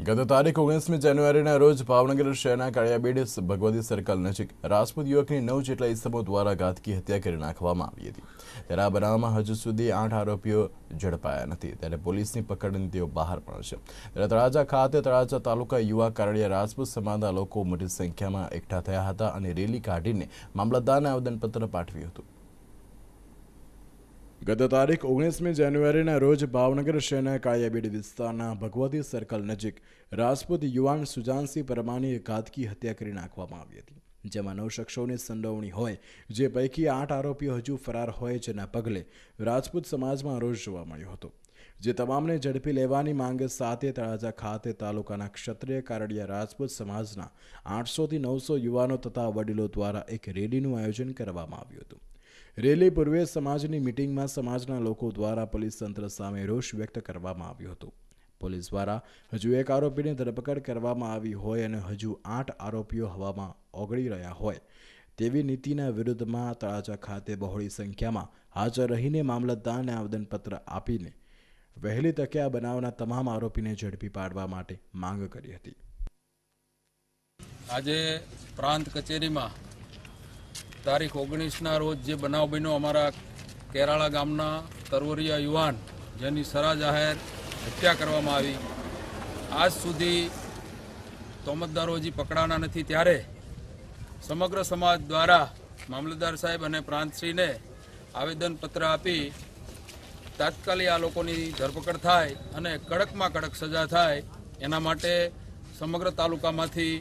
ગત તારીખ ઓગણીસમી જાન્યુઆરીના રોજ ભાવનગર શહેરના કાળિયાબેડ ભગવતી સર્કલ નજીક રાજપૂત યુવકની નવ જેટલા ઇસમો દ્વારા ઘાતકી હત્યા કરી નાખવામાં આવી હતી ત્યારે આ બનાવમાં હજુ સુધી આઠ આરોપીઓ ઝડપાયા નથી ત્યારે પોલીસની પકડની તેઓ બહાર પણ છે ત્યારે તળાજા ખાતે તળાજા તાલુકા યુવા કારડિયા રાજપૂત સમાજના લોકો મોટી સંખ્યામાં એકઠા થયા હતા અને રેલી કાઢીને મામલતદારને આવેદનપત્ર પાઠવ્યું હતું ગત તારીખ ઓગણીસમી જાન્યુઆરીના રોજ ભાવનગર શહેરના કાયાબીડ વિસ્તારના ભગવતી સર્કલ નજીક રાજપૂત યુવાન સુજાનસિંહ પરમાની ઘાતકી હત્યા કરી નાખવામાં આવી હતી જેમાં નવ શખ્સોની સંડોવણી હોય જે પૈકી આઠ આરોપીઓ હજુ ફરાર હોય જેના પગલે રાજપૂત સમાજમાં રોષ જોવા મળ્યો હતો જે તમામને ઝડપી લેવાની માંગ સાથે તળાજા ખાતે તાલુકાના ક્ષત્રિય કારડિયા રાજપૂત સમાજના આઠસોથી નવસો યુવાનો તથા વડીલો દ્વારા એક રેલીનું આયોજન કરવામાં આવ્યું હતું રેલી પૂર્વે સમાજની મિટિંગમાં સમાજના લોકો દ્વારા પોલીસ તંત્ર સામે રોષ વ્યક્ત કરવામાં આવ્યો હતો પોલીસ દ્વારા હજુ એક આરોપીની ધરપકડ કરવામાં આવી હોય અને હજુ આઠ આરોપીઓ હવામાં ઓગળી રહ્યા હોય તેવી નીતિના વિરુદ્ધમાં તળાજા ખાતે બહોળી સંખ્યામાં હાજર રહીને મામલતદારને આવેદનપત્ર આપીને વહેલી તકે આ બનાવના તમામ આરોપીને ઝડપી પાડવા માટે માંગ કરી હતી આજે પ્રાંત કચેરીમાં તારીખ ઓગણીસના રોજ જે બનાવ બન્યો અમારા કેરાળા ગામના તરવરિયા યુવાન જેની સરા જાહેર હત્યા કરવામાં આવી આજ સુધી તોમતદારો હજી પકડાના નથી ત્યારે સમગ્ર સમાજ દ્વારા મામલતદાર સાહેબ અને પ્રાંતશ્રીને આવેદનપત્ર આપી તાત્કાલિક આ લોકોની ધરપકડ થાય અને કડકમાં કડક સજા થાય એના માટે સમગ્ર તાલુકામાંથી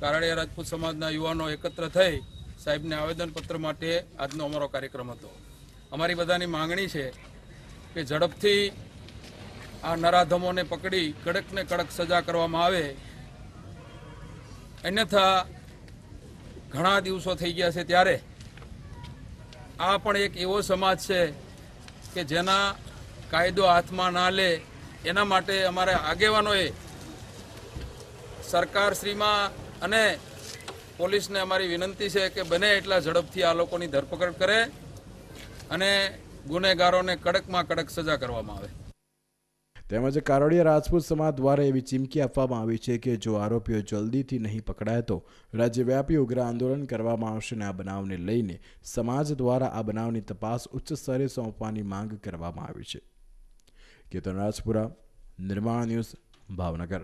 કારડિયા રાજપૂત સમાજના યુવાનો એકત્ર થઈ સાહેબને આવેદનપત્ર માટે આજનો અમારો કાર્યક્રમ હતો અમારી બધાની માંગણી છે કે ઝડપથી આ નરાધમોને પકડી કડકને કડક સજા કરવામાં આવે અન્યથા ઘણા દિવસો થઈ ગયા છે ત્યારે આ પણ એક એવો સમાજ છે કે જેના કાયદો હાથમાં ના લે એના માટે અમારા આગેવાનોએ સરકારશ્રીમાં અને પોલીસને અમારી વિનંતી છે કે બને એટલા ઝડપથી આ લોકોની ધરપકડ કરે અને ગુનેગારોને કડકમાં કડક સજા કરવામાં આવે તેમજ કારોડિયા રાજપૂત સમાજ દ્વારા એવી ચીમકી આપવામાં આવી છે કે જો આરોપીઓ જલ્દીથી નહીં પકડાય તો રાજ્યવ્યાપી ઉગ્ર આંદોલન કરવામાં આવશે અને આ બનાવને લઈને સમાજ દ્વારા આ બનાવની તપાસ ઉચ્ચ સ્તરે સોંપવાની માંગ કરવામાં આવી છે કેતન રાજપુરા નિર્માણ ન્યૂઝ ભાવનગર